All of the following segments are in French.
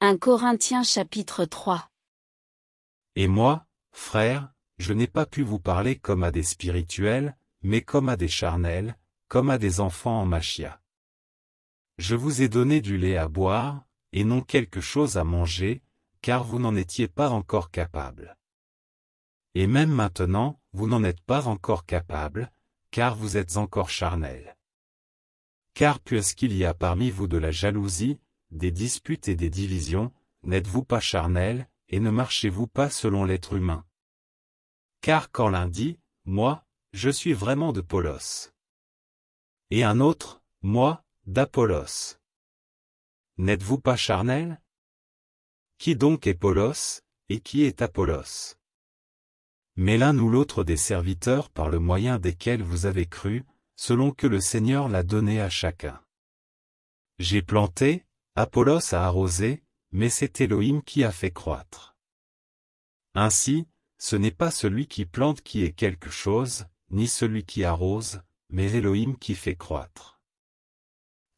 1 Corinthiens chapitre 3 Et moi, frères, je n'ai pas pu vous parler comme à des spirituels, mais comme à des charnels, comme à des enfants en machia. Je vous ai donné du lait à boire, et non quelque chose à manger, car vous n'en étiez pas encore capable. Et même maintenant, vous n'en êtes pas encore capable, car vous êtes encore charnel. Car puisqu'il y a parmi vous de la jalousie, des disputes et des divisions, n'êtes-vous pas charnel, et ne marchez-vous pas selon l'être humain Car quand l'un dit, moi, je suis vraiment de Polos. Et un autre, moi, d'Apollos. N'êtes-vous pas charnel Qui donc est Polos, et qui est Apollos mais l'un ou l'autre des serviteurs par le moyen desquels vous avez cru, selon que le Seigneur l'a donné à chacun. J'ai planté, Apollos a arrosé, mais c'est Elohim qui a fait croître. Ainsi, ce n'est pas celui qui plante qui est quelque chose, ni celui qui arrose, mais Elohim qui fait croître.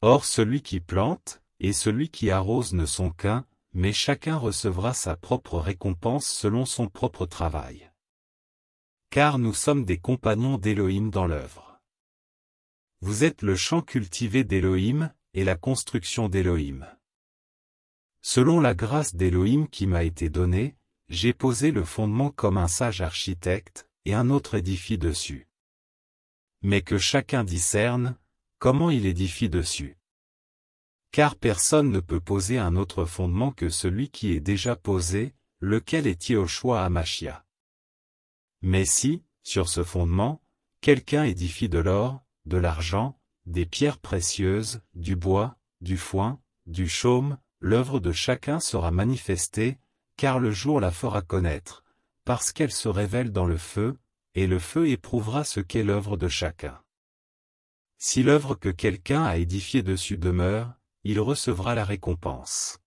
Or celui qui plante, et celui qui arrose ne sont qu'un, mais chacun recevra sa propre récompense selon son propre travail. Car nous sommes des compagnons d'Elohim dans l'œuvre. Vous êtes le champ cultivé d'Elohim? et la construction d'Élohim. Selon la grâce d'Élohim qui m'a été donnée, j'ai posé le fondement comme un sage architecte, et un autre édifie dessus. Mais que chacun discerne, comment il édifie dessus. Car personne ne peut poser un autre fondement que celui qui est déjà posé, lequel est à Machia. Mais si, sur ce fondement, quelqu'un édifie de l'or, de l'argent, des pierres précieuses, du bois, du foin, du chaume, l'œuvre de chacun sera manifestée, car le jour la fera connaître, parce qu'elle se révèle dans le feu, et le feu éprouvera ce qu'est l'œuvre de chacun. Si l'œuvre que quelqu'un a édifiée dessus demeure, il recevra la récompense.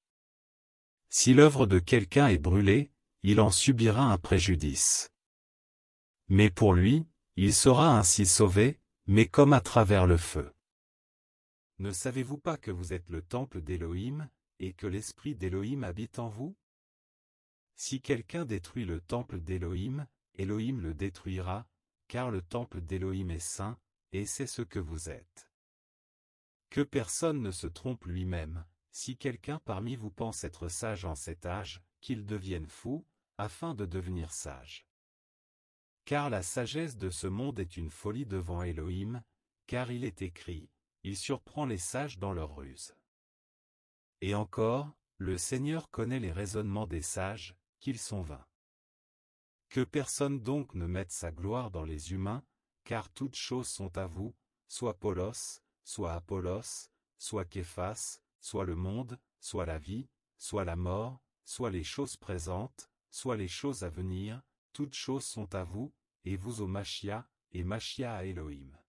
Si l'œuvre de quelqu'un est brûlée, il en subira un préjudice. Mais pour lui, il sera ainsi sauvé, mais comme à travers le feu. Ne savez-vous pas que vous êtes le temple d'Élohim, et que l'esprit d'Élohim habite en vous Si quelqu'un détruit le temple d'Élohim, Élohim le détruira, car le temple d'Élohim est saint, et c'est ce que vous êtes. Que personne ne se trompe lui-même, si quelqu'un parmi vous pense être sage en cet âge, qu'il devienne fou, afin de devenir sage. Car la sagesse de ce monde est une folie devant Élohim, car il est écrit, il surprend les sages dans leur ruses. Et encore, le Seigneur connaît les raisonnements des sages, qu'ils sont vains. Que personne donc ne mette sa gloire dans les humains, car toutes choses sont à vous, soit Polos, soit Apollos, soit Képhas, soit le monde, soit la vie, soit la mort, soit les choses présentes, soit les choses à venir, toutes choses sont à vous, et vous au Machia, et Machia à Elohim.